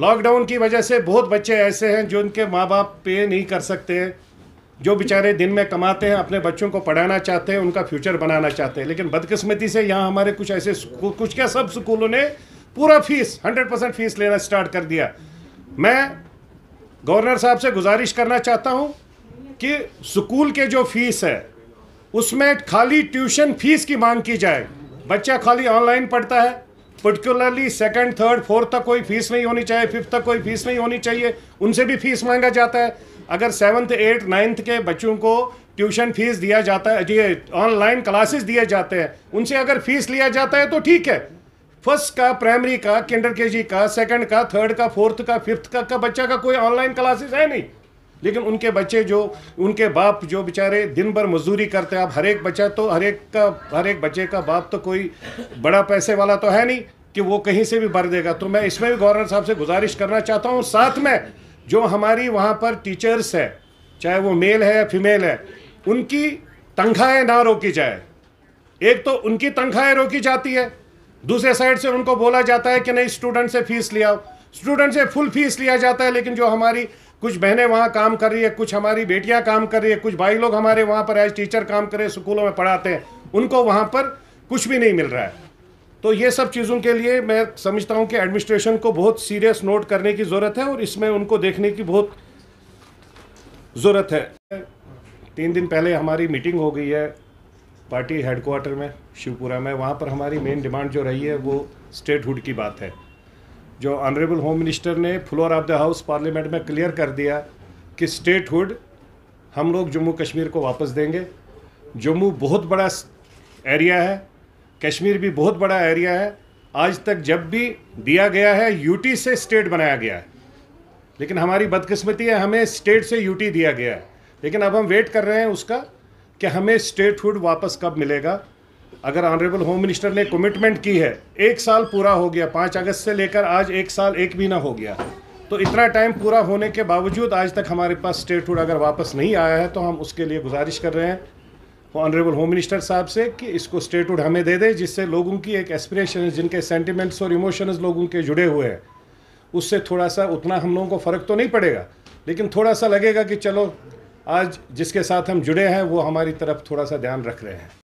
lockdown की वजह से बहुत बच्चे ऐसे हैं जो उनके माँ बाप पे नहीं कर सकते हैं जो बेचारे दिन में कमाते हैं अपने बच्चों को पढ़ाना चाहते हैं उनका फ्यूचर बनाना चाहते हैं लेकिन बदकिस्मती से यहाँ हमारे कुछ ऐसे कुछ क्या सब स्कूलों ने पूरा फीस हंड्रेड परसेंट फीस लेना स्टार्ट कर दिया मैं गवर्नर साहब से गुजारिश करना चाहता हूँ कि स्कूल के जो फीस है उसमें खाली ट्यूशन फीस की मांग की जाए बच्चा खाली ऑनलाइन पढ़ता है पर्टिकुलरली सेकंड थर्ड फोर्थ तक कोई फीस नहीं होनी चाहिए फिफ्थ तक कोई फीस नहीं होनी चाहिए उनसे भी फीस मांगा जाता है अगर सेवन्थ एट्थ नाइन्थ के बच्चों को ट्यूशन फीस दिया जाता है ये ऑनलाइन क्लासेस दिए जाते हैं उनसे अगर फीस लिया जाता है तो ठीक है फर्स्ट का प्राइमरी का किंडर के का सेकंड का थर्ड का फोर्थ का फिफ्थ का, का बच्चा का कोई ऑनलाइन क्लासेस है नहीं लेकिन उनके बच्चे जो उनके बाप जो बेचारे दिन भर मजदूरी करते हैं अब हर एक बच्चा तो हर एक का हर एक बच्चे का बाप तो कोई बड़ा पैसे वाला तो है नहीं कि वो कहीं से भी भर देगा तो मैं इसमें भी गवर्नर साहब से गुजारिश करना चाहता हूँ साथ में जो हमारी वहाँ पर टीचर्स है चाहे वो मेल है फीमेल है उनकी तनख्वाहें ना रोकी जाए एक तो उनकी तनख्वाहें रोकी जाती है दूसरे साइड से उनको बोला जाता है कि नहीं स्टूडेंट से फीस लिया स्टूडेंट से फुल फीस लिया जाता है लेकिन जो हमारी कुछ बहनें वहाँ काम कर रही है कुछ हमारी बेटियाँ काम कर रही है कुछ भाई लोग हमारे वहाँ पर एज टीचर काम करे स्कूलों में पढ़ाते हैं उनको वहाँ पर कुछ भी नहीं मिल रहा है तो ये सब चीज़ों के लिए मैं समझता हूँ कि एडमिनिस्ट्रेशन को बहुत सीरियस नोट करने की ज़रूरत है और इसमें उनको देखने की बहुत ज़रूरत है तीन दिन पहले हमारी मीटिंग हो गई है पार्टी हेडकोार्टर में शिवपुरा में वहाँ पर हमारी मेन डिमांड जो रही है वो स्टेट हुड की बात है जो ऑनरेबल होम मिनिस्टर ने floor of the house parliament में क्लियर कर दिया कि स्टेटहुड हम लोग जम्मू कश्मीर को वापस देंगे जम्मू बहुत बड़ा एरिया है कश्मीर भी बहुत बड़ा एरिया है आज तक जब भी दिया गया है यूटी से स्टेट बनाया गया है लेकिन हमारी बदकिस्मती है हमें स्टेट से यूटी दिया गया है लेकिन अब हम वेट कर रहे हैं उसका कि हमें स्टेटहुड वापस कब मिलेगा अगर ऑनरेबल होम मिनिस्टर ने कमिटमेंट की है एक साल पूरा हो गया पाँच अगस्त से लेकर आज एक साल एक महीना हो गया तो इतना टाइम पूरा होने के बावजूद आज तक हमारे पास स्टेट हुड अगर वापस नहीं आया है तो हम उसके लिए गुजारिश कर रहे हैं ऑनरेबल होम मिनिस्टर साहब से कि इसको स्टेट हुड हमें दे दें जिससे लोगों की एक एस्पिरेशन जिनके सेंटिमेंट्स और इमोशंस लोगों के जुड़े हुए हैं उससे थोड़ा सा उतना हम लोगों को फ़र्क तो नहीं पड़ेगा लेकिन थोड़ा सा लगेगा कि चलो आज जिसके साथ हम जुड़े हैं वो हमारी तरफ थोड़ा सा ध्यान रख रहे हैं